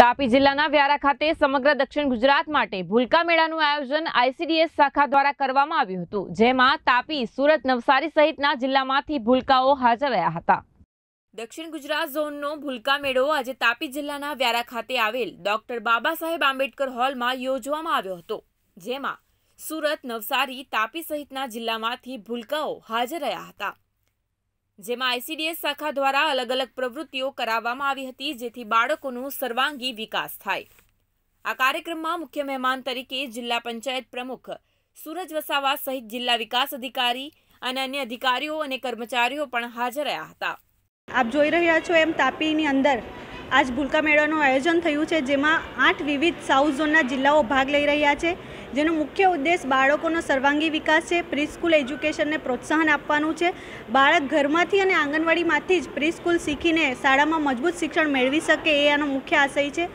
તાપી જિલ્લાના વ્યારા ખાતે સમગ્ર દક્ષિણ ગુજરાત માટે ભૂલકા મેળાનું આયોજન આઈસીડીએસ શાખા દ્વારા કરવામાં આવ્યું હતું જેમાં તાપી સુરત નવસારી સહિતના જિલ્લામાંથી ભૂલકાઓ હાજર રહ્યા હતા દક્ષિણ ગુજરાત ઝોનનો ભૂલકા મેળો આજે તાપી જિલ્લાના વ્યારા ખાતે આવેલ ડોક્ટર બાબા સાહેબ આંબેડકર હોલમાં યોજવામાં આવ્યો હતો જેમાં સુરત નવસારી તાપી સહિતના જિલ્લામાંથી ભૂલકાઓ હાજર રહ્યા હતા જેમાં આઈસીડીએસ શાખા દ્વારા અલગ અલગ પ્રવૃત્તિઓ કરાવવામાં આવી હતી જેથી બાળકોનો સર્વાંગી વિકાસ થાય આ કાર્યક્રમમાં મુખ્ય મહેમાન તરીકે જિલ્લા પંચાયત પ્રમુખ સુરજ વસાવા સહિત જિલ્લા વિકાસ અધિકારી અને અન્ય અધિકારીઓ અને કર્મચારીઓ પણ હાજર રહ્યા હતા આપ જોઈ રહ્યા છો એમ તાપીની અંદર આજ ભૂલકા મેળાનું આયોજન થયું છે જેમાં આઠ વિવિધ સાઉથ ઝોનના જિલ્લાઓ ભાગ લઈ રહ્યા છે જેનો મુખ્ય ઉદ્દેશ બાળકોનો સર્વાંગી વિકાસ છે પ્રી એજ્યુકેશનને પ્રોત્સાહન આપવાનું છે બાળક ઘરમાંથી અને આંગણવાડીમાંથી જ પ્રી શીખીને શાળામાં મજબૂત શિક્ષણ મેળવી શકે એ આનો મુખ્ય આશય છે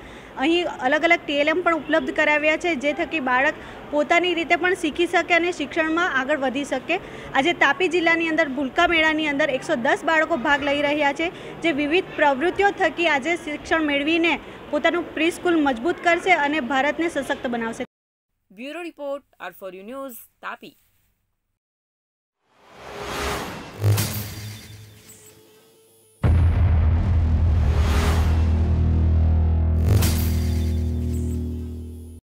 અહીં અલગ અલગ ટીએલએમ પણ ઉપલબ્ધ કરાવ્યા છે જે થકી બાળક પોતાની રીતે પણ શીખી શકે અને શિક્ષણમાં આગળ વધી શકે આજે તાપી જિલ્લાની અંદર ભૂલકા મેળાની અંદર એકસો બાળકો ભાગ લઈ રહ્યા છે જે વિવિધ પ્રવૃત્તિઓ થકી આજે શિક્ષણ મેળવીને પોતાનું પ્રી મજબૂત કરશે અને ભારતને સશક્ત બનાવશે bureau report R four U news Tapi